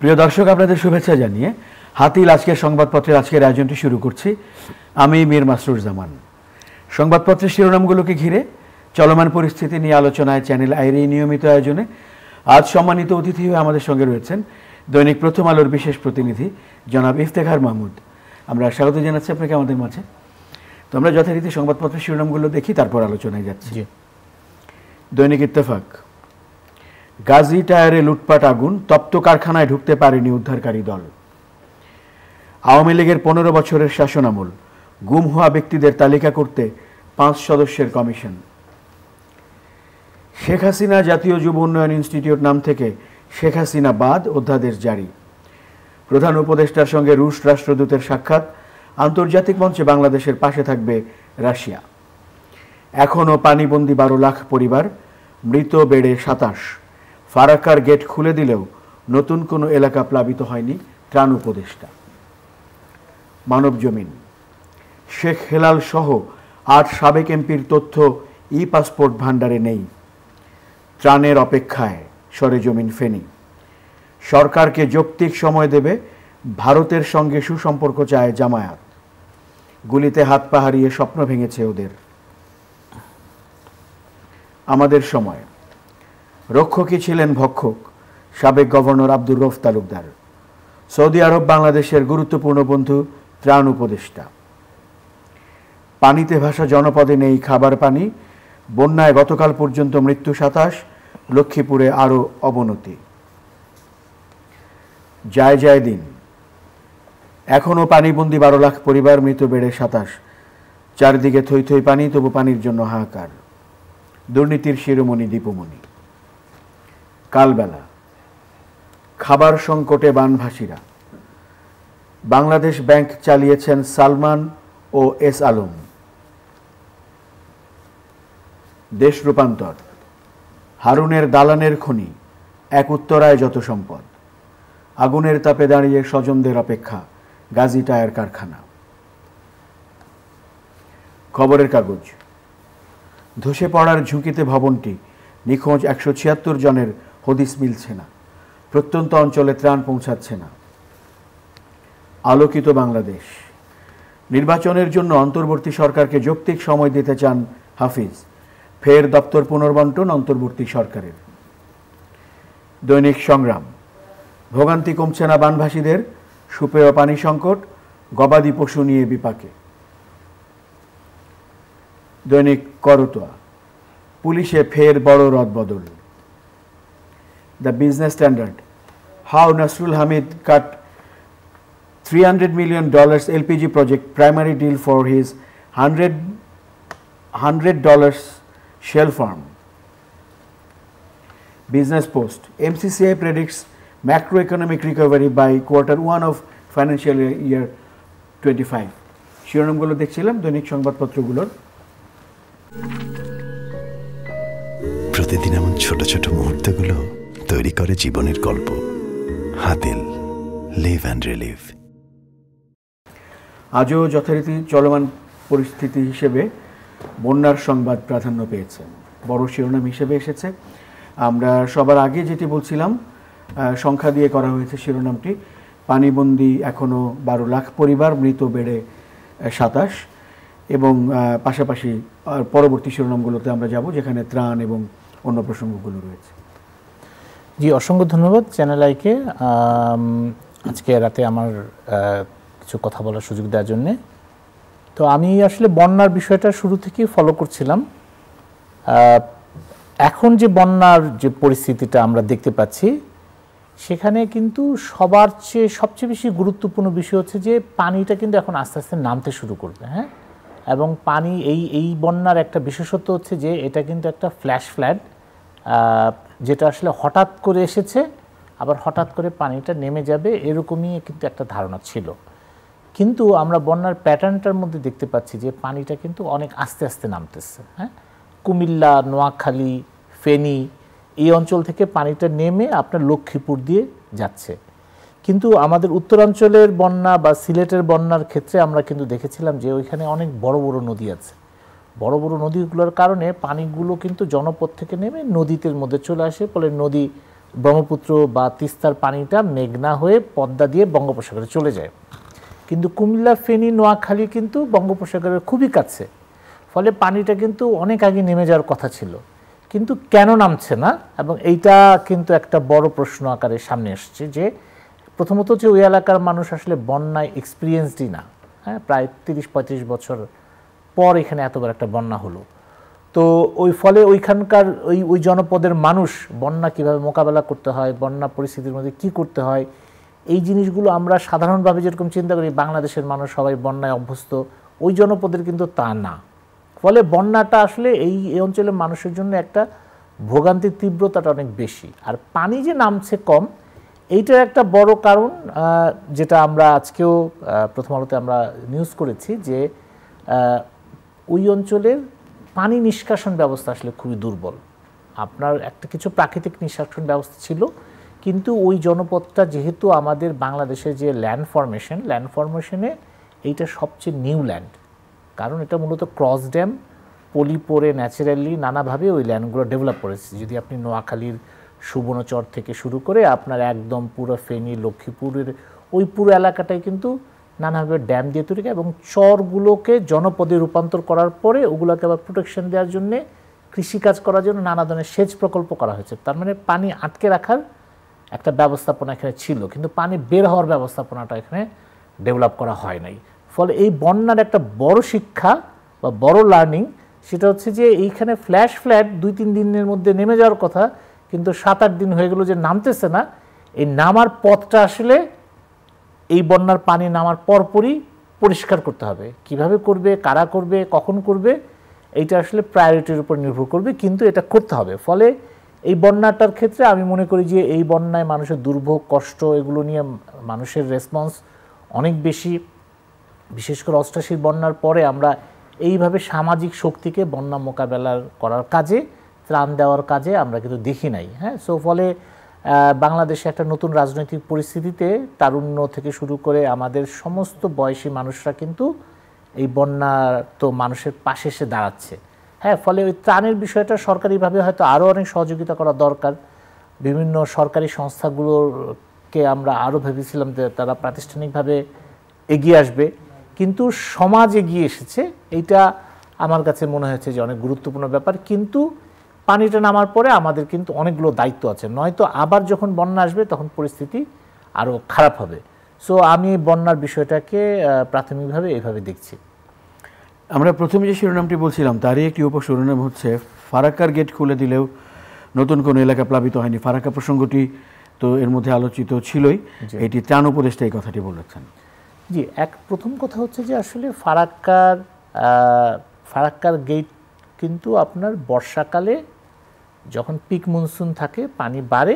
প্রিয় দর্শক আপনাদের শুভেচ্ছা জানিয়ে হাতিল আজকের সংবাদপত্রের আজকের আয়োজনটি শুরু করছি আমি মীর মাসরুর জামান সংবাদপত্রের শিরোনামগুলোকে ঘিরে চলমান পরিস্থিতি নিয়ে আলোচনায় চ্যানেল আইরি নিয়মিত আয়োজনে আজ সম্মানিত অতিথি হয়ে আমাদের সঙ্গে রয়েছেন দৈনিক প্রথম আলোর বিশেষ প্রতিনিধি জনাব ইফতেখার মাহমুদ আমরা স্বাগত জানাচ্ছি আপনাকে আমাদের মাঝে তো আমরা যথারীতি সংবাদপত্রের শিরোনামগুলো দেখি তারপর আলোচনায় যাচ্ছি দৈনিক ইত্তেফাক গাজী টায়ারে লুটপাট আগুন তপ্ত কারখানায় ঢুকতে পারেনি উদ্ধারকারী দল আওয়ামী লীগের পনেরো বছরের শাসনামল গুম হওয়া ব্যক্তিদের তালিকা করতে পাঁচ সদস্যের কমিশন শেখ হাসিনা জাতীয় যুব উন্নয়ন ইনস্টিটিউট নাম থেকে শেখ হাসিনা বাদ অধ্যাদেশ জারি প্রধান উপদেষ্টার সঙ্গে রুশ রাষ্ট্রদূতের সাক্ষাৎ আন্তর্জাতিক মঞ্চে বাংলাদেশের পাশে থাকবে রাশিয়া এখনও পানিবন্দি বারো লাখ পরিবার মৃত বেড়ে সাতাশ ফারাকার গেট খুলে দিলেও নতুন কোনো এলাকা প্লাবিত হয়নি ত্রাণ উপদেষ্টা মানব জমিন শেখ হেলাল সহ আট সাবেক এমপির তথ্য ই পাসপোর্ট ভাণ্ডারে নেই ত্রাণের অপেক্ষায় সরেজমিন ফেনি সরকারকে যৌক্তিক সময় দেবে ভারতের সঙ্গে সুসম্পর্ক চায় জামায়াত গুলিতে হাত পা হারিয়ে স্বপ্ন ভেঙেছে ওদের আমাদের সময় রক্ষকই ছিলেন ভক্ষক সাবেক governor Abdur Rauf Talukdar Saudi Arab বাংলাদেশের গুরুত্বপূর্ণ বন্ধু ত্রাণ উপদেষ্টা পানিতে ভাসা জনপদে নেই খাবার পানি বন্যায় গতকাল পর্যন্ত মৃত্যু সাতাশ লক্ষ্মীপুরে আরও অবনতি যায় যায় দিন এখনও পানিবন্দি বারো লাখ পরিবার মৃত বেড়ে সাতাশ চারদিকে থই থই পানি তবু পানির জন্য হাহাকার দুর্নীতির শিরোমণি দীপমণি কালবেলা খাবার সংকটে বানভাসীরা বাংলাদেশ ব্যাংক চালিয়েছেন সালমান ও এস আলম দেশ রূপান্তর হারুনের দালানের খনি এক উত্তরায় যত সম্পদ আগুনের তাপে দাঁড়িয়ে স্বজনদের অপেক্ষা গাজী টায়ার কারখানা খবরের কাগজ ধসে পড়ার ঝুঁকিতে ভবনটি নিখোঁজ একশো ছিয়াত্তর জনের হদিস মিলছে না প্রত্যন্ত অঞ্চলে ত্রাণ পৌঁছাচ্ছে না আলোকিত বাংলাদেশ নির্বাচনের জন্য অন্তর্বর্তী সরকারকে যৌক্তিক সময় দিতে চান হাফিজ ফের দপ্তর পুনর্বন্টন অন্তর্বর্তী সরকারের দৈনিক সংগ্রাম ভোগান্তি কমছে না বানভাসীদের সুপেয় পানি সংকট গবাদি পশু নিয়ে বিপাকে দৈনিক করতোয়া পুলিশে ফের বড় রদবদল the business standard, how Nasrul Hamid cut $300 million LPG project primary deal for his $100, $100 shell farm. Business Post MCCI predicts macroeconomic recovery by quarter one of financial year 25 প্রতিদিন এমন ছোট ছোট মুহূর্তগুলো তৈরি করে জীবনের গল্প হাতিল লিভ অ্যান্ড রিলিভ আজও যথারীতি চলমান পরিস্থিতি হিসেবে বন্যার সংবাদ প্রাধান্য পেয়েছে বড় শিরোনাম হিসেবে এসেছে আমরা সবার আগে যেটি বলছিলাম সংখ্যা দিয়ে করা হয়েছে শিরোনামটি পানিবন্দি এখনও বারো লাখ পরিবার মৃত বেড়ে সাতাশ এবং পাশাপাশি পরবর্তী শিরোনামগুলোতে আমরা যাব যেখানে ত্রাণ এবং অন্য প্রসঙ্গগুলো রয়েছে জি অসংখ্য ধন্যবাদ চ্যানেল আইকে আজকে রাতে আমার কিছু কথা বলার সুযোগ দেওয়ার জন্যে তো আমি আসলে বন্যার বিষয়টা শুরু থেকেই ফলো করছিলাম এখন যে বন্যার যে পরিস্থিতিটা আমরা দেখতে পাচ্ছি সেখানে কিন্তু সবার চেয়ে সবচেয়ে বেশি গুরুত্বপূর্ণ বিষয় হচ্ছে যে পানিটা কিন্তু এখন আস্তে আস্তে নামতে শুরু করবে হ্যাঁ এবং পানি এই এই বন্যার একটা বিশেষত্ব হচ্ছে যে এটা কিন্তু একটা ফ্ল্যাশ ফ্ল্যাট যেটা আসলে হঠাৎ করে এসেছে আবার হঠাৎ করে পানিটা নেমে যাবে এরকমই কিন্তু একটা ধারণা ছিল কিন্তু আমরা বন্যার প্যাটার্নটার মধ্যে দেখতে পাচ্ছি যে পানিটা কিন্তু অনেক আস্তে আস্তে নামতেছে হ্যাঁ কুমিল্লা নোয়াখালী ফেনী এই অঞ্চল থেকে পানিটা নেমে আপনার লক্ষ্মীপুর দিয়ে যাচ্ছে কিন্তু আমাদের উত্তরাঞ্চলের বন্যা বা সিলেটের বন্যার ক্ষেত্রে আমরা কিন্তু দেখেছিলাম যে ওইখানে অনেক বড় বড় নদী আছে বড় বড় নদীগুলোর কারণে পানিগুলো কিন্তু জনপথ থেকে নেমে নদীতে মধ্যে চলে আসে ফলে নদী ব্রহ্মপুত্র বা তিস্তার পানিটা মেঘনা হয়ে পদ্মা দিয়ে বঙ্গোপসাগরে চলে যায় কিন্তু কুমিল্লা ফেনী নোয়াখালী কিন্তু বঙ্গোপসাগরের খুবই কাছে ফলে পানিটা কিন্তু অনেক আগে নেমে যাওয়ার কথা ছিল কিন্তু কেন নামছে না এবং এইটা কিন্তু একটা বড় প্রশ্ন আকারে সামনে এসছে যে প্রথমত যে ওই এলাকার মানুষ আসলে বন্যায় এক্সপিরিয়েন্সডই না হ্যাঁ প্রায় তিরিশ পঁয়ত্রিশ বছর পর এখানে এত বড় একটা বন্যা হলো তো ওই ফলে ওইখানকার ওই ওই জনপদের মানুষ বন্যা কিভাবে মোকাবেলা করতে হয় বন্যা পরিস্থিতির মধ্যে কি করতে হয় এই জিনিসগুলো আমরা সাধারণভাবে যেরকম চিন্তা করি বাংলাদেশের মানুষ সবাই বন্যায় অভ্যস্ত ওই জনপদের কিন্তু তা না ফলে বন্যাটা আসলে এই এই অঞ্চলের মানুষের জন্য একটা ভোগান্তির তীব্রতাটা অনেক বেশি আর পানি যে নামছে কম এইটার একটা বড় কারণ যেটা আমরা আজকেও প্রথম আলোতে আমরা নিউজ করেছি যে ওই অঞ্চলের পানি নিষ্কাশন ব্যবস্থা আসলে খুবই দুর্বল আপনার একটা কিছু প্রাকৃতিক নিষ্কাশন ব্যবস্থা ছিল কিন্তু ওই জনপদটা যেহেতু আমাদের বাংলাদেশে যে ল্যান্ড ফর্মেশন ল্যান্ড ফর্মেশনে এইটা সবচেয়ে নিউ ল্যান্ড কারণ এটা মূলত ক্রস ড্যাম পলি পরে ন্যাচারালি নানাভাবে ওই ল্যান্ডগুলো ডেভেলপ করেছে যদি আপনি নোয়াখালীর সুবর্ণচর থেকে শুরু করে আপনার একদম পুরো ফেনী লক্ষ্মীপুরের ওই পুরো এলাকাটাই কিন্তু নানাভাবে ড্যাম দিয়ে তৈরি করে এবং চরগুলোকে জনপদে রূপান্তর করার পরে ওগুলোকে আবার প্রোটেকশন দেওয়ার জন্যে কৃষিকাজ করার জন্য নানা ধরনের সেচ প্রকল্প করা হয়েছে তার মানে পানি আটকে রাখার একটা ব্যবস্থাপনা এখানে ছিল কিন্তু পানি বের হওয়ার ব্যবস্থাপনাটা এখানে ডেভেলপ করা হয় নাই ফলে এই বন্যার একটা বড় শিক্ষা বা বড় লার্নিং সেটা হচ্ছে যে এইখানে ফ্ল্যাশ ফ্ল্যাট দুই তিন দিনের মধ্যে নেমে যাওয়ার কথা কিন্তু সাত আট দিন হয়ে গেল যে নামতেছে না এই নামার পথটা আসলে এই বন্যার পানি নামার পরপরই পরিষ্কার করতে হবে কিভাবে করবে কারা করবে কখন করবে এইটা আসলে প্রায়োরিটির উপর নির্ভর করবে কিন্তু এটা করতে হবে ফলে এই বন্যাটার ক্ষেত্রে আমি মনে করি যে এই বন্যায় মানুষের দুর্ভোগ কষ্ট এগুলো নিয়ে মানুষের রেসপন্স অনেক বেশি বিশেষ করে অষ্টাশীর বন্যার পরে আমরা এইভাবে সামাজিক শক্তিকে বন্যা মোকাবেলার করার কাজে ত্রাণ দেওয়ার কাজে আমরা কিন্তু দেখি নাই হ্যাঁ সো ফলে বাংলাদেশে একটা নতুন রাজনৈতিক পরিস্থিতিতে তারুণ্য থেকে শুরু করে আমাদের সমস্ত বয়সী মানুষরা কিন্তু এই বন্যা তো মানুষের পাশে এসে দাঁড়াচ্ছে হ্যাঁ ফলে ওই ত্রাণের বিষয়টা সরকারিভাবে হয়তো আরও অনেক সহযোগিতা করা দরকার বিভিন্ন সরকারি সংস্থাগুলোকে আমরা আরও ভেবেছিলাম যে তারা প্রাতিষ্ঠানিকভাবে এগিয়ে আসবে কিন্তু সমাজ এগিয়ে এসেছে এইটা আমার কাছে মনে হয়েছে যে অনেক গুরুত্বপূর্ণ ব্যাপার কিন্তু পানিটা নামার পরে আমাদের কিন্তু অনেকগুলো দায়িত্ব আছে নয়তো আবার যখন বন্যা আসবে তখন পরিস্থিতি আরও খারাপ হবে সো আমি বন্যার বিষয়টাকে প্রাথমিকভাবে এভাবে দেখছি আমরা প্রথমে যে শিরোনামটি বলছিলাম তারই একটি শিরোনাম হচ্ছে ফারাক্কার গেট খুলে দিলেও নতুন কোনো এলাকা প্লাবিত হয়নি ফারাক্কা প্রসঙ্গটি তো এর মধ্যে আলোচিত ছিলই এটি ত্রাণ উপদেষ্টা এই কথাটি বলেছেন জি এক প্রথম কথা হচ্ছে যে আসলে ফারাক্কার ফারাক্কার গেট কিন্তু আপনার বর্ষাকালে যখন পিক মনসুন থাকে পানি বাড়ে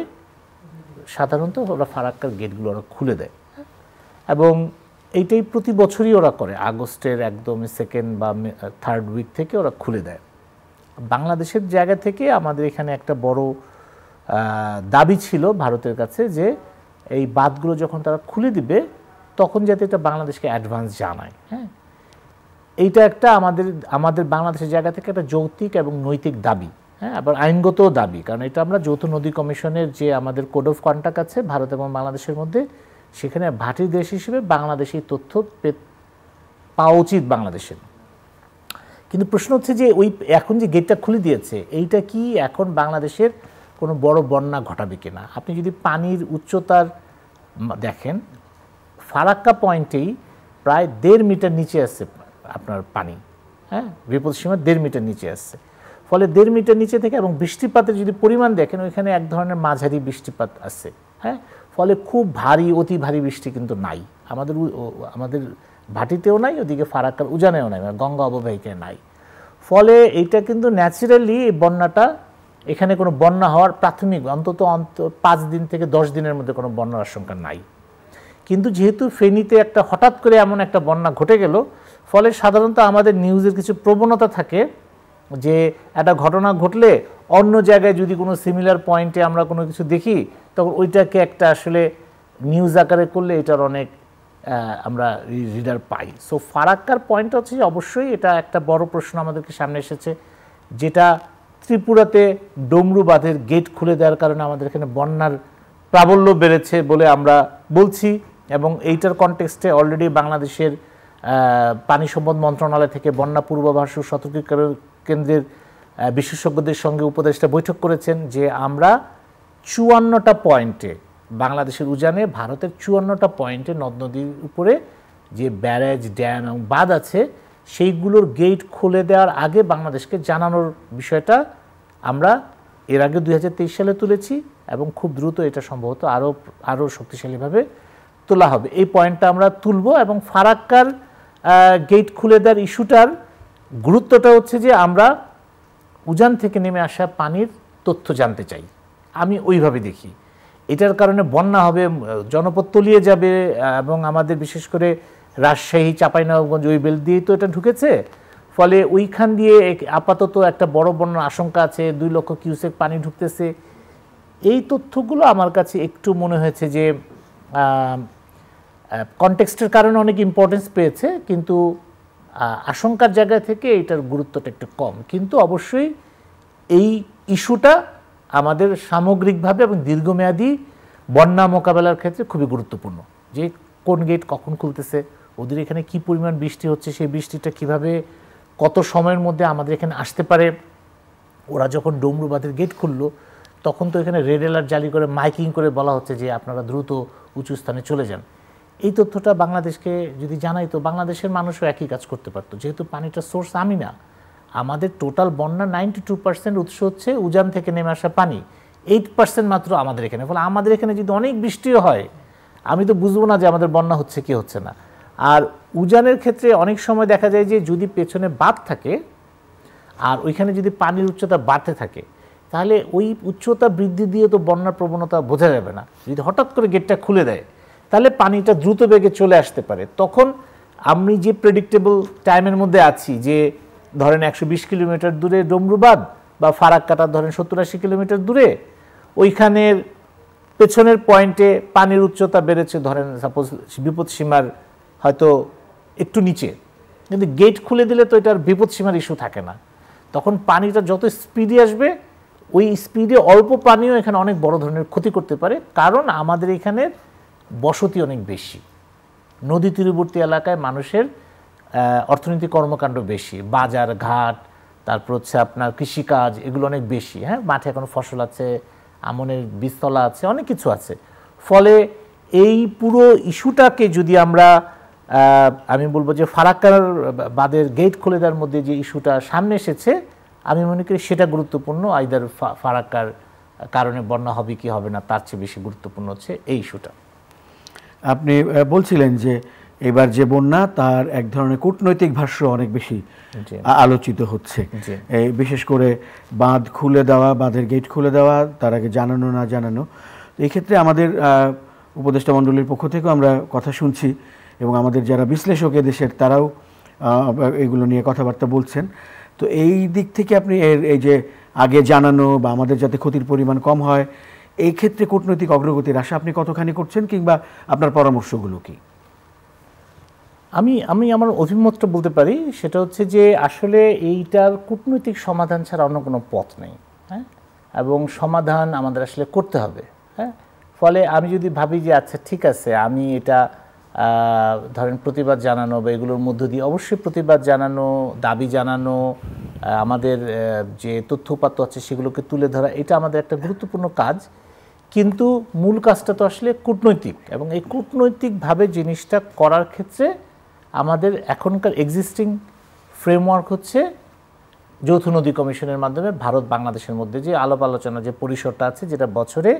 সাধারণত ওরা ফারাক্কার গেটগুলো ওরা খুলে দেয় এবং এইটাই প্রতি বছরই ওরা করে আগস্টের একদম সেকেন্ড বা থার্ড উইক থেকে ওরা খুলে দেয় বাংলাদেশের জায়গা থেকে আমাদের এখানে একটা বড় দাবি ছিল ভারতের কাছে যে এই বাদগুলো যখন তারা খুলে দিবে তখন যাতে এটা বাংলাদেশকে অ্যাডভান্স জানায় হ্যাঁ এইটা একটা আমাদের আমাদের বাংলাদেশের জায়গা থেকে একটা যৌক্তিক এবং নৈতিক দাবি হ্যাঁ আবার আইনগত দাবি কারণ এটা আমরা যৌথ নদী কমিশনের যে আমাদের কোড অফ কন্ট্যাক্ট আছে ভারত এবং বাংলাদেশের মধ্যে সেখানে ভাটির দেশ হিসেবে বাংলাদেশ এই তথ্য পাওয়া উচিত বাংলাদেশের কিন্তু প্রশ্ন হচ্ছে যে ওই এখন যে গেটটা খুলে দিয়েছে এইটা কি এখন বাংলাদেশের কোনো বড় বন্যা ঘটাবে কিনা আপনি যদি পানির উচ্চতার দেখেন ফারাক্কা পয়েন্টেই প্রায় দেড় মিটার নিচে আসছে আপনার পানি হ্যাঁ বিপদ সীমা দেড় মিটার নিচে আসছে ফলে দেড় মিটার নিচে থেকে এবং বৃষ্টিপাতের যদি পরিমাণ দেখেন ওইখানে এক ধরনের মাঝারি বৃষ্টিপাত আছে হ্যাঁ ফলে খুব ভারী অতি ভারী বৃষ্টি কিন্তু নাই আমাদের আমাদের ভাটিতেও নাই ওদিকে ফারাক্কার উজানেও নাই মানে গঙ্গা অববাহিকায় নাই ফলে এইটা কিন্তু ন্যাচারালি বন্যাটা এখানে কোনো বন্যা হওয়ার প্রাথমিক অন্তত অন্ত পাঁচ দিন থেকে দশ দিনের মধ্যে কোনো বন্যার আশঙ্কা নাই কিন্তু যেহেতু ফেনীতে একটা হঠাৎ করে এমন একটা বন্যা ঘটে গেল ফলে সাধারণত আমাদের নিউজের কিছু প্রবণতা থাকে যে একটা ঘটনা ঘটলে অন্য জায়গায় যদি কোনো সিমিলার পয়েন্টে আমরা কোনো কিছু দেখি তখন ওইটাকে একটা আসলে নিউজ আকারে করলে এটার অনেক আমরা রিডার পাই সো ফারাক্কার পয়েন্ট হচ্ছে যে অবশ্যই এটা একটা বড় প্রশ্ন আমাদেরকে সামনে এসেছে যেটা ত্রিপুরাতে ডমরু বাঁধের গেট খুলে দেওয়ার কারণে আমাদের এখানে বন্যার প্রাবল্য বেড়েছে বলে আমরা বলছি এবং এইটার কনটেক্সটে অলরেডি বাংলাদেশের পানি সম্পদ মন্ত্রণালয় থেকে বন্যা পূর্বাভাস ও সতর্কীকরণ কেন্দ্রের বিশেষজ্ঞদের সঙ্গে উপদেষ্টা বৈঠক করেছেন যে আমরা চুয়ান্নটা পয়েন্টে বাংলাদেশের উজানে ভারতের চুয়ান্নটা পয়েন্টে নদ নদীর উপরে যে ব্যারেজ ড্যাম এবং বাঁধ আছে সেইগুলোর গেট খুলে দেওয়ার আগে বাংলাদেশকে জানানোর বিষয়টা আমরা এর আগে দুই সালে তুলেছি এবং খুব দ্রুত এটা সম্ভবত আরও আরও শক্তিশালীভাবে তোলা হবে এই পয়েন্টটা আমরা তুলব এবং ফারাক্কার গেট খুলে দেওয়ার ইস্যুটার গুরুত্বটা হচ্ছে যে আমরা উজান থেকে নেমে আসা পানির তথ্য জানতে চাই আমি ওইভাবে দেখি এটার কারণে বন্যা হবে জনপদ তলিয়ে যাবে এবং আমাদের বিশেষ করে রাজশাহী চাঁপাইনবাবগঞ্জ ওই বেল দিয়েই তো এটা ঢুকেছে ফলে ওইখান দিয়ে আপাতত একটা বড় বন্যার আশঙ্কা আছে দুই লক্ষ কিউসেক পানি ঢুকতেছে এই তথ্যগুলো আমার কাছে একটু মনে হয়েছে যে কনটেক্সটের কারণে অনেক ইম্পর্টেন্স পেয়েছে কিন্তু আশঙ্কার জায়গা থেকে এটার গুরুত্বটা একটু কম কিন্তু অবশ্যই এই ইস্যুটা আমাদের সামগ্রিকভাবে এবং দীর্ঘমেয়াদী বন্যা মোকাবেলার ক্ষেত্রে খুবই গুরুত্বপূর্ণ যে কোন গেট কখন খুলতেছে ওদের এখানে কি পরিমাণ বৃষ্টি হচ্ছে সেই বৃষ্টিটা কিভাবে কত সময়ের মধ্যে আমাদের এখানে আসতে পারে ওরা যখন ডমরুবাদের গেট খুললো তখন তো এখানে রেড এলার্ট জারি করে মাইকিং করে বলা হচ্ছে যে আপনারা দ্রুত উঁচু স্থানে চলে যান এই তথ্যটা বাংলাদেশকে যদি জানাই তো বাংলাদেশের মানুষও একই কাজ করতে পারতো যেহেতু পানিটা সোর্স আমি না আমাদের টোটাল বন্যা নাইনটি টু পার্সেন্ট উৎস হচ্ছে উজান থেকে নেমে আসা পানি এইট পার্সেন্ট মাত্র আমাদের এখানে ফলে আমাদের এখানে যদি অনেক বৃষ্টিও হয় আমি তো বুঝবো না যে আমাদের বন্যা হচ্ছে কি হচ্ছে না আর উজানের ক্ষেত্রে অনেক সময় দেখা যায় যে যদি পেছনে বাদ থাকে আর ওইখানে যদি পানির উচ্চতা বাড়তে থাকে তাহলে ওই উচ্চতা বৃদ্ধি দিয়ে তো বন্যার প্রবণতা বোঝা যাবে না যদি হঠাৎ করে গেটটা খুলে দেয় তাহলে পানিটা দ্রুত বেগে চলে আসতে পারে তখন আমি যে প্রেডিক্টেবল টাইমের মধ্যে আছি যে ধরেন একশো কিলোমিটার দূরে ডমরুবাদ বা ফারাক্কাটা ধরেন সত্তর আশি কিলোমিটার দূরে ওইখানের পেছনের পয়েন্টে পানির উচ্চতা বেড়েছে ধরেন সাপোজ বিপদ সীমার হয়তো একটু নিচে কিন্তু গেট খুলে দিলে তো এটার বিপদ সীমার ইস্যু থাকে না তখন পানিটা যত স্পিডে আসবে ওই স্পিডে অল্প পানিও এখানে অনেক বড় ধরনের ক্ষতি করতে পারে কারণ আমাদের এখানের বসতি অনেক বেশি নদী তীরবর্তী এলাকায় মানুষের অর্থনৈতিক কর্মকাণ্ড বেশি বাজার ঘাট তারপর হচ্ছে আপনার কৃষিকাজ এগুলো অনেক বেশি হ্যাঁ মাঠে এখন ফসল আছে আমনের বিস্তলা আছে অনেক কিছু আছে ফলে এই পুরো ইস্যুটাকে যদি আমরা আমি বলবো যে ফারাক্কার বাদের গেট খুলে দেওয়ার মধ্যে যে ইস্যুটা সামনে এসেছে আমি মনে করি সেটা গুরুত্বপূর্ণ আইদার ফারাক্কার কারণে বন্যা হবে কি হবে না তার চেয়ে বেশি গুরুত্বপূর্ণ হচ্ছে এই ইস্যুটা আপনি বলছিলেন যে এবার যে বন্যা তার এক ধরনের কূটনৈতিক ভাষ্য অনেক বেশি আলোচিত হচ্ছে বিশেষ করে বাঁধ খুলে দেওয়া বাঁধের গেট খুলে দেওয়া তার আগে জানানো না জানানো তো এই ক্ষেত্রে আমাদের উপদেষ্টা মণ্ডলীর পক্ষ থেকেও আমরা কথা শুনছি এবং আমাদের যারা বিশ্লেষক দেশের তারাও এগুলো নিয়ে কথাবার্তা বলছেন তো এই দিক থেকে আপনি এর এই যে আগে জানানো বা আমাদের যাতে ক্ষতির পরিমাণ কম হয় এই ক্ষেত্রে কূটনৈতিক অগ্রগতির আশা আপনি কতখানি করছেন কিংবা আপনার পরামর্শগুলো কি আমি আমি আমার অভিমতটা বলতে পারি সেটা হচ্ছে যে আসলে এইটার কূটনৈতিক সমাধান ছাড়া অন্য কোনো পথ নেই হ্যাঁ এবং সমাধান আমাদের আসলে করতে হবে হ্যাঁ ফলে আমি যদি ভাবি যে আচ্ছা ঠিক আছে আমি এটা ধরেন প্রতিবাদ জানানো বা এগুলোর মধ্য দিয়ে অবশ্যই প্রতিবাদ জানানো দাবি জানানো আমাদের যে তথ্য উপাত্ত আছে সেগুলোকে তুলে ধরা এটা আমাদের একটা গুরুত্বপূর্ণ কাজ কিন্তু মূল কাজটা তো আসলে কূটনৈতিক এবং এই কূটনৈতিকভাবে জিনিসটা করার ক্ষেত্রে আমাদের এখনকার এক্সিস্টিং ফ্রেমওয়ার্ক হচ্ছে যৌথ নদী কমিশনের মাধ্যমে ভারত বাংলাদেশের মধ্যে যে আলাপ আলোচনা যে পরিসরটা আছে যেটা বছরে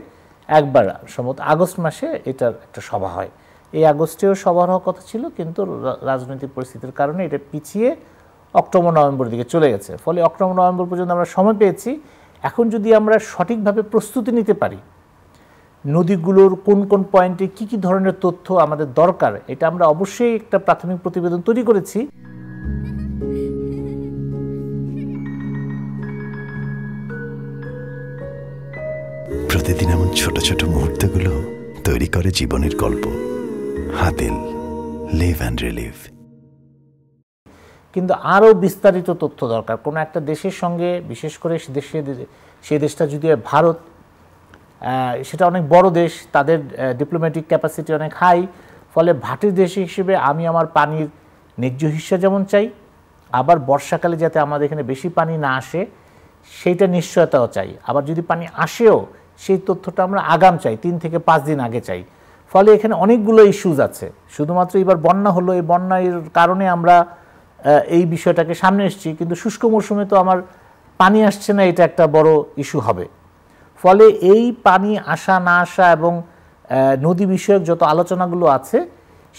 একবার সম্ভবত আগস্ট মাসে এটার একটা সভা হয় এই আগস্টেও সভা হওয়ার কথা ছিল কিন্তু রাজনৈতিক পরিস্থিতির কারণে এটা পিছিয়ে অক্টোবর নভেম্বর দিকে চলে গেছে ফলে অক্টোবর নভেম্বর পর্যন্ত আমরা সময় পেয়েছি এখন যদি আমরা সঠিকভাবে প্রস্তুতি নিতে পারি নদীগুলোর কোন কোন পয়েন্টে কি কি ধরনের তথ্য আমাদের দরকার এটা আমরা অবশ্যই একটা প্রাথমিক প্রতিবেদন তৈরি করেছি প্রতিদিন এমন ছোট ছোট মুহূর্তগুলো তৈরি করে জীবনের গল্প হাতিল লিভ অ্যান্ড রিলিভ কিন্তু আরও বিস্তারিত তথ্য দরকার কোনো একটা দেশের সঙ্গে বিশেষ করে সে দেশে সে দেশটা যদি ভারত সেটা অনেক বড় দেশ তাদের ডিপ্লোম্যাটিক ক্যাপাসিটি অনেক হাই ফলে ভাটির দেশ হিসেবে আমি আমার পানির ন্যায্য হিসা যেমন চাই আবার বর্ষাকালে যাতে আমাদের এখানে বেশি পানি না আসে সেইটা নিশ্চয়তাও চাই আবার যদি পানি আসেও সেই তথ্যটা আমরা আগাম চাই তিন থেকে পাঁচ দিন আগে চাই ফলে এখানে অনেকগুলো ইস্যুজ আছে শুধুমাত্র এবার বন্যা হলো এই বন্যার কারণে আমরা এই বিষয়টাকে সামনে এসেছি কিন্তু শুষ্ক মৌসুমে তো আমার পানি আসছে না এটা একটা বড় ইস্যু হবে ফলে এই পানি আসা না আসা এবং নদী বিষয়ক যত আলোচনাগুলো আছে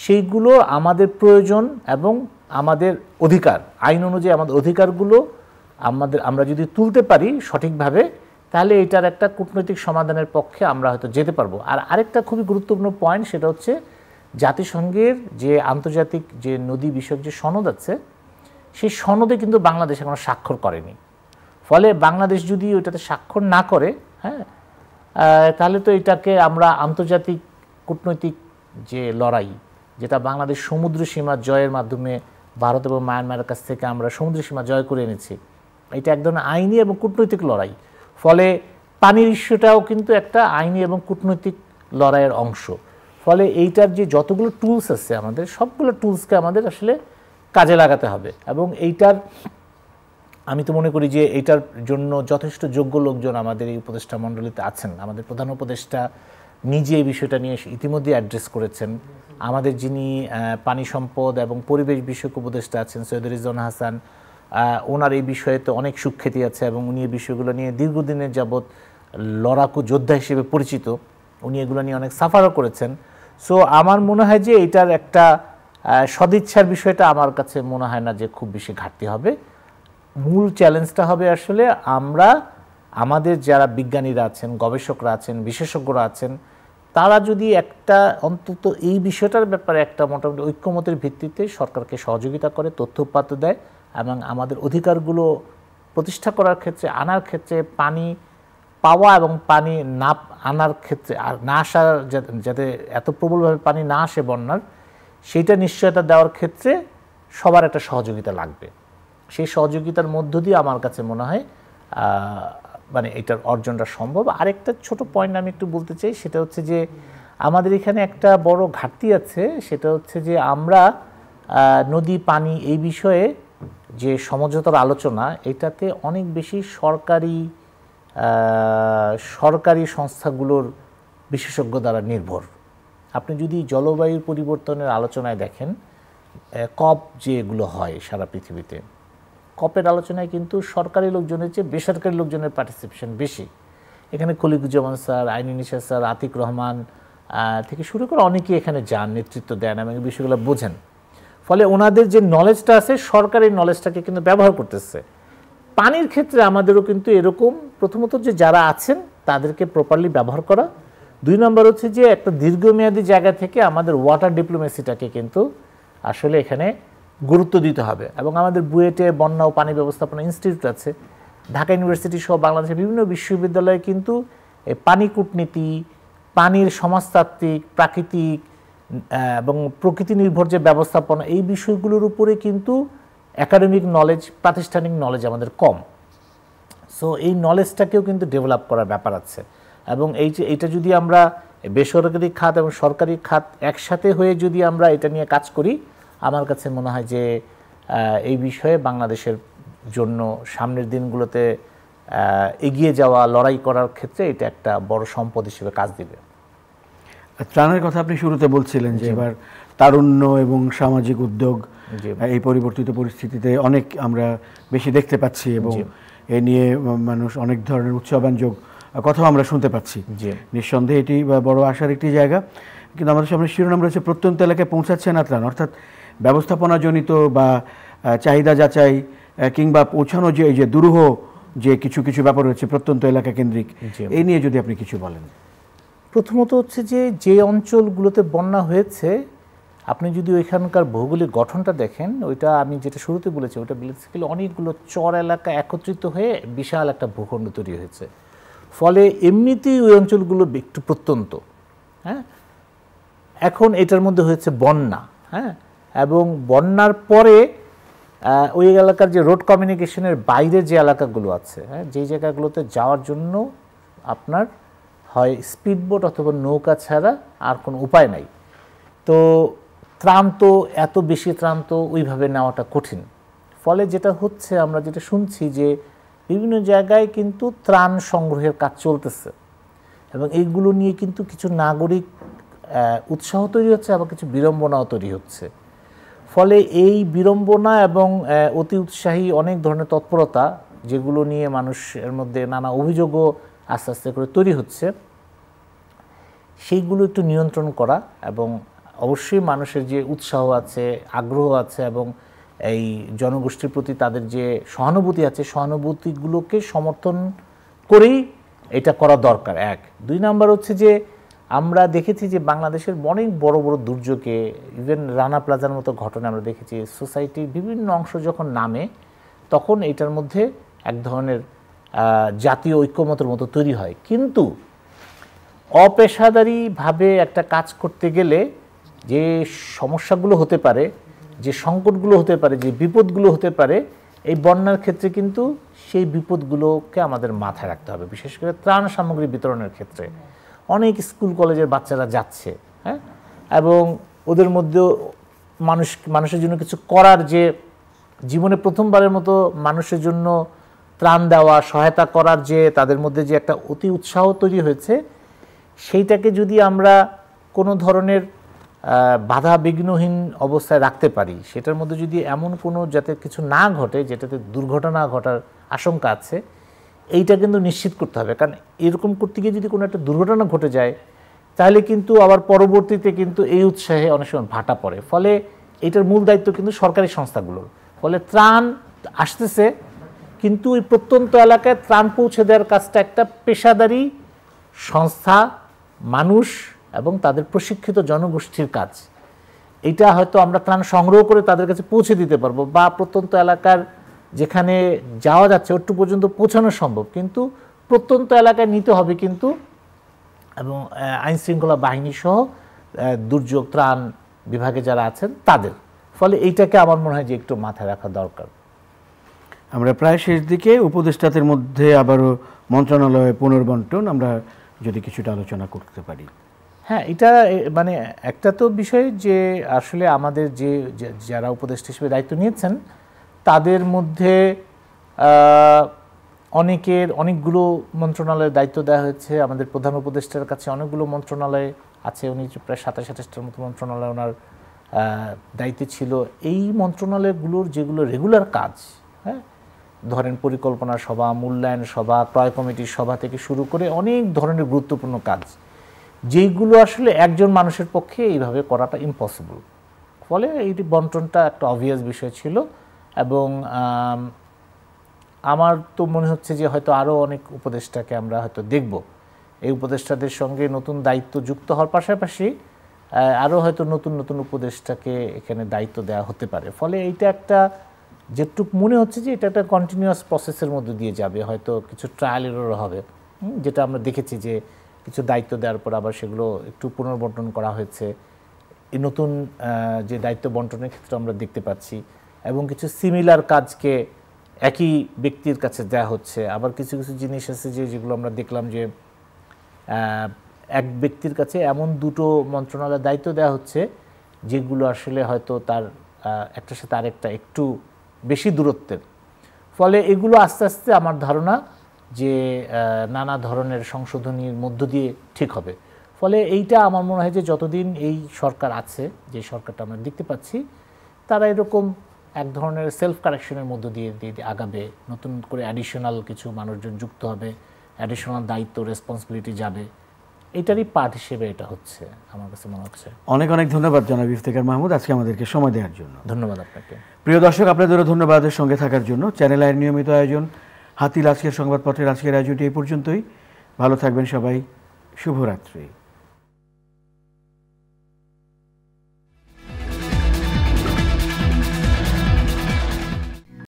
সেইগুলো আমাদের প্রয়োজন এবং আমাদের অধিকার আইন অনুযায়ী আমাদের অধিকারগুলো আমাদের আমরা যদি তুলতে পারি সঠিকভাবে তাহলে এটার একটা কূটনৈতিক সমাধানের পক্ষে আমরা হয়তো যেতে পারবো আর আরেকটা খুবই গুরুত্বপূর্ণ পয়েন্ট সেটা হচ্ছে জাতিসংঘের যে আন্তর্জাতিক যে নদী বিষয়ক যে সনদ আছে সেই সনদে কিন্তু বাংলাদেশ এখনও স্বাক্ষর করেনি ফলে বাংলাদেশ যদি ওইটাতে স্বাক্ষর না করে হ্যাঁ তাহলে তো এটাকে আমরা আন্তর্জাতিক কূটনৈতিক যে লড়াই যেটা বাংলাদেশ সমুদ্র সীমা জয়ের মাধ্যমে ভারত এবং মায়ানমারের কাছ থেকে আমরা সমুদ্র সীমা জয় করে এনেছি এটা এক ধরনের আইনি এবং কূটনৈতিক লড়াই ফলে পানির ইস্যুটাও কিন্তু একটা আইনি এবং কূটনৈতিক লড়াইয়ের অংশ ফলে এইটার যে যতগুলো টুলস আছে আমাদের সবগুলো টুলসকে আমাদের আসলে কাজে লাগাতে হবে এবং এইটার আমি তো মনে করি যে এটার জন্য যথেষ্ট যোগ্য লোকজন আমাদের এই উপদেষ্টা মণ্ডলীতে আছেন আমাদের প্রধান উপদেষ্টা নিজে এই বিষয়টা নিয়ে ইতিমধ্যে অ্যাড্রেস করেছেন আমাদের যিনি পানি সম্পদ এবং পরিবেশ বিষয়ক উপদেষ্টা আছেন রিজন হাসান ওনার এই বিষয়ে তো অনেক সুখ্যাতি আছে এবং উনি এই বিষয়গুলো নিয়ে দীর্ঘদিনের যাবৎ লড়াকু যোদ্ধা হিসেবে পরিচিত উনি এগুলো নিয়ে অনেক সাফারও করেছেন সো আমার মনে হয় যে এটার একটা সদিচ্ছার বিষয়টা আমার কাছে মনে হয় না যে খুব বেশি ঘাটতি হবে মূল চ্যালেঞ্জটা হবে আসলে আমরা আমাদের যারা বিজ্ঞানীরা আছেন গবেষকরা আছেন বিশেষজ্ঞরা আছেন তারা যদি একটা অন্তত এই বিষয়টার ব্যাপারে একটা মোটামুটি ঐক্যমতের ভিত্তিতে সরকারকে সহযোগিতা করে তথ্য উপাত্ত দেয় এবং আমাদের অধিকারগুলো প্রতিষ্ঠা করার ক্ষেত্রে আনার ক্ষেত্রে পানি পাওয়া এবং পানি না আনার ক্ষেত্রে আর না আসার যাতে এত প্রবলভাবে পানি না আসে বন্যার সেইটা নিশ্চয়তা দেওয়ার ক্ষেত্রে সবার একটা সহযোগিতা লাগবে সেই সহযোগিতার মধ্য দিয়ে আমার কাছে মনে হয় মানে এটার অর্জনটা সম্ভব আরেকটা ছোট পয়েন্ট আমি একটু বলতে চাই সেটা হচ্ছে যে আমাদের এখানে একটা বড় ঘাটতি আছে সেটা হচ্ছে যে আমরা নদী পানি এই বিষয়ে যে সমঝোতার আলোচনা এটাতে অনেক বেশি সরকারি সরকারি সংস্থাগুলোর বিশেষজ্ঞ দ্বারা নির্ভর আপনি যদি জলবায়ু পরিবর্তনের আলোচনায় দেখেন কপ যেগুলো হয় সারা পৃথিবীতে কপের আলোচনায় কিন্তু সরকারি লোকজনের চেয়ে বেসরকারি লোকজনের পার্টিসিপেশন বেশি এখানে খলিকুজ্জামান স্যার আইনি নিশা স্যার আতিক রহমান থেকে শুরু করে অনেকেই এখানে যান নেতৃত্ব দেন এবং বিষয়গুলো বোঝেন ফলে ওনাদের যে নলেজটা আছে সরকারের নলেজটাকে কিন্তু ব্যবহার করতেছে পানির ক্ষেত্রে আমাদেরও কিন্তু এরকম প্রথমত যে যারা আছেন তাদেরকে প্রপারলি ব্যবহার করা দুই নম্বর হচ্ছে যে একটা দীর্ঘমেয়াদী জায়গা থেকে আমাদের ওয়াটার ডিপ্লোমেসিটাকে কিন্তু আসলে এখানে গুরুত্ব দিতে হবে এবং আমাদের বুয়েটে বন্যা ও পানি ব্যবস্থাপনা ইনস্টিটিউট আছে ঢাকা ইউনিভার্সিটি সহ বাংলাদেশের বিভিন্ন বিশ্ববিদ্যালয়ে কিন্তু পানি কূটনীতি পানির সমাজতাত্ত্বিক প্রাকৃতিক এবং প্রকৃতি নির্ভর যে ব্যবস্থাপনা এই বিষয়গুলোর উপরে কিন্তু একাডেমিক নলেজ প্রাতিষ্ঠানিক নলেজ আমাদের কম সো এই নলেজটাকেও কিন্তু ডেভেলপ করার ব্যাপার আছে এবং এই যে এটা যদি আমরা বেসরকারি খাত এবং সরকারি খাত একসাথে হয়ে যদি আমরা এটা নিয়ে কাজ করি আমার কাছে মনে হয় যে এই বিষয়ে বাংলাদেশের জন্য সামনের দিনগুলোতে এগিয়ে যাওয়া লড়াই করার ক্ষেত্রে এটা একটা বড় সম্পদ হিসেবে কাজ দিবে ত্রাণের কথা আপনি শুরুতে বলছিলেন যে এবার তারুণ্য এবং সামাজিক উদ্যোগ এই পরিবর্তিত পরিস্থিতিতে অনেক আমরা বেশি দেখতে পাচ্ছি এবং এ নিয়ে মানুষ অনেক ধরনের উৎসবাঞ্যোগ কথাও আমরা শুনতে পাচ্ছি নিঃসন্দেহে এটি বড় আশার একটি জায়গা কিন্তু আমাদের সামনে শিরোনাম রয়েছে প্রত্যন্ত এলাকায় পৌঁছাচ্ছে না ত্রাণ অর্থাৎ ব্যবস্থাপনাজনিত বা চাহিদা যাচাই কিংবা পৌঁছানো যে এই যে দুরূহ যে কিছু কিছু ব্যাপার রয়েছে প্রত্যন্ত এলাকা কেন্দ্রিক এই নিয়ে যদি আপনি কিছু বলেন প্রথমত হচ্ছে যে যে অঞ্চলগুলোতে বন্যা হয়েছে আপনি যদি ওইখানকার ভৌগোলিক গঠনটা দেখেন ওইটা আমি যেটা শুরুতে বলেছি ওইটা বেসিক্যালি অনেকগুলো চর এলাকা একত্রিত হয়ে বিশাল একটা ভূখণ্ড তৈরি হয়েছে ফলে এমনিতেই ওই অঞ্চলগুলো একটু প্রত্যন্ত হ্যাঁ এখন এটার মধ্যে হয়েছে বন্যা হ্যাঁ এবং বন্যার পরে ওই এলাকার যে রোড কমিউনিকেশনের বাইরে যে এলাকাগুলো আছে হ্যাঁ যেই জায়গাগুলোতে যাওয়ার জন্য আপনার হয় স্পিডবোট অথবা নৌকা ছাড়া আর কোনো উপায় নাই তো ত্রাণ তো এত বেশি ত্রাণ তো ওইভাবে নেওয়াটা কঠিন ফলে যেটা হচ্ছে আমরা যেটা শুনছি যে বিভিন্ন জায়গায় কিন্তু ত্রাণ সংগ্রহের কাজ চলতেছে এবং এইগুলো নিয়ে কিন্তু কিছু নাগরিক উৎসাহ তৈরি হচ্ছে আবার কিছু বিড়ম্বনাও তৈরি হচ্ছে ফলে এই বিড়ম্বনা এবং অতি উৎসাহী অনেক ধরনের তৎপরতা যেগুলো নিয়ে মানুষের মধ্যে নানা অভিযোগও আস্তে আস্তে করে তৈরি হচ্ছে সেইগুলো একটু নিয়ন্ত্রণ করা এবং অবশ্যই মানুষের যে উৎসাহ আছে আগ্রহ আছে এবং এই জনগোষ্ঠীর প্রতি তাদের যে সহানুভূতি আছে সহানুভূতিগুলোকে সমর্থন করেই এটা করা দরকার এক দুই নাম্বার হচ্ছে যে আমরা দেখেছি যে বাংলাদেশের অনেক বড় বড় দুর্যোগে ইভেন রানা প্লাজার মতো ঘটনা আমরা দেখেছি সোসাইটির বিভিন্ন অংশ যখন নামে তখন এটার মধ্যে এক ধরনের জাতীয় ঐক্যমতের মতো তৈরি হয় কিন্তু অপেশাদারিভাবে একটা কাজ করতে গেলে যে সমস্যাগুলো হতে পারে যে সংকটগুলো হতে পারে যে বিপদগুলো হতে পারে এই বন্যার ক্ষেত্রে কিন্তু সেই বিপদগুলোকে আমাদের মাথায় রাখতে হবে বিশেষ করে ত্রাণ সামগ্রী বিতরণের ক্ষেত্রে অনেক স্কুল কলেজের বাচ্চারা যাচ্ছে হ্যাঁ এবং ওদের মধ্যেও মানুষ মানুষের জন্য কিছু করার যে জীবনে প্রথমবারের মতো মানুষের জন্য ত্রাণ দেওয়া সহায়তা করার যে তাদের মধ্যে যে একটা অতি উৎসাহ তৈরি হয়েছে সেইটাকে যদি আমরা কোনো ধরনের বাধা বিঘ্নহীন অবস্থায় রাখতে পারি সেটার মধ্যে যদি এমন কোনো যাতে কিছু না ঘটে যেটাতে দুর্ঘটনা ঘটার আশঙ্কা আছে এইটা কিন্তু নিশ্চিত করতে হবে কারণ এরকম করতে গিয়ে যদি কোনো একটা দুর্ঘটনা ঘটে যায় তাহলে কিন্তু আবার পরবর্তীতে কিন্তু এই উৎসাহে অনেক সময় ভাটা পড়ে ফলে এটার মূল দায়িত্ব কিন্তু সরকারি সংস্থাগুলোর ফলে ত্রাণ আসতেছে কিন্তু ওই প্রত্যন্ত এলাকায় ত্রাণ পৌঁছে দেওয়ার কাজটা একটা পেশাদারি সংস্থা মানুষ এবং তাদের প্রশিক্ষিত জনগোষ্ঠীর কাজ এটা হয়তো আমরা ত্রাণ সংগ্রহ করে তাদের কাছে পৌঁছে দিতে পারবো বা প্রত্যন্ত এলাকার যেখানে যাওয়া যাচ্ছে ওটু পর্যন্ত পৌঁছানো সম্ভব কিন্তু প্রত্যন্ত এলাকায় নিতে হবে কিন্তু এবং আইনশৃঙ্খলা বাহিনী সহ দুর্যোগ ত্রাণ বিভাগে যারা আছেন তাদের ফলে এইটাকে আমার মনে হয় যে একটু মাথায় রাখা দরকার আমরা প্রায় শেষ দিকে উপদেষ্টাদের মধ্যে আবারও মন্ত্রণালয়ে পুনর্বন্টন আমরা যদি কিছুটা আলোচনা করতে পারি হ্যাঁ এটা মানে একটা তো বিষয় যে আসলে আমাদের যে যারা উপদেষ্টা হিসেবে দায়িত্ব নিয়েছেন তাদের মধ্যে অনেকের অনেকগুলো মন্ত্রণালয়ের দায়িত্ব দেওয়া হয়েছে আমাদের প্রধান উপদেষ্টার কাছে অনেকগুলো মন্ত্রণালয় আছে উনি প্রায় সাতাশ সাতাশটার মতো মন্ত্রণালয় ওনার দায়িত্বে ছিল এই মন্ত্রণালয়গুলোর যেগুলো রেগুলার কাজ হ্যাঁ ধরেন পরিকল্পনা সভা মূল্যায়ন সভা ক্রয় কমিটির সভা থেকে শুরু করে অনেক ধরনের গুরুত্বপূর্ণ কাজ যেগুলো আসলে একজন মানুষের পক্ষে এইভাবে করাটা ইম্পসিবল ফলে এই বন্টনটা একটা অবভিয়াস বিষয় ছিল এবং আমার তো মনে হচ্ছে যে হয়তো আরও অনেক উপদেষ্টাকে আমরা হয়তো দেখব এই উপদেষ্টাদের সঙ্গে নতুন দায়িত্ব যুক্ত হওয়ার পাশাপাশি আরও হয়তো নতুন নতুন উপদেষ্টাকে এখানে দায়িত্ব দেওয়া হতে পারে ফলে এইটা একটা যেটুক মনে হচ্ছে যে এটা একটা কন্টিনিউয়াস প্রসেসের মধ্যে দিয়ে যাবে হয়তো কিছু ট্রায়াল এরও হবে যেটা আমরা দেখেছি যে কিছু দায়িত্ব দেওয়ার পর আবার সেগুলো একটু পুনর্বন্টন করা হয়েছে এই নতুন যে দায়িত্ব বন্টনের ক্ষেত্রে আমরা দেখতে পাচ্ছি এবং কিছু সিমিলার কাজকে একই ব্যক্তির কাছে দেয়া হচ্ছে আবার কিছু কিছু জিনিস আছে যে যেগুলো আমরা দেখলাম যে এক ব্যক্তির কাছে এমন দুটো মন্ত্রণালয়ের দায়িত্ব দেওয়া হচ্ছে যেগুলো আসলে হয়তো তার একটার সাথে আরেকটা একটু বেশি দূরত্বের ফলে এগুলো আস্তে আস্তে আমার ধারণা যে নানা ধরনের সংশোধনীর মধ্য দিয়ে ঠিক হবে ফলে এইটা আমার মনে হয় যে যতদিন এই সরকার আছে যে সরকারটা আমরা দেখতে পাচ্ছি তারা এরকম এক ধরনের সেলফ কারেকশনের মধ্য দিয়ে দিয়ে আগাবে নতুন করে অ্যাডিশনাল কিছু মানুষজন যুক্ত হবে অ্যাডিশনাল দায়িত্ব রেসপন্সিবিলিটি যাবে এটারই পার্ট হিসেবে এটা হচ্ছে আমার কাছে মনে হচ্ছে অনেক অনেক ধন্যবাদ জনাব ইফতেকার মাহমুদ আজকে আমাদেরকে সময় দেওয়ার জন্য ধন্যবাদ আপনাকে প্রিয় দর্শক আপনাদেরও ধন্যবাদের সঙ্গে থাকার জন্য চ্যানেল আয়ের নিয়মিত আয়োজন হাতিল আজকের সংবাদপত্রের আজকের আয়োজনটি এই পর্যন্তই ভালো থাকবেন সবাই শুভরাত্রি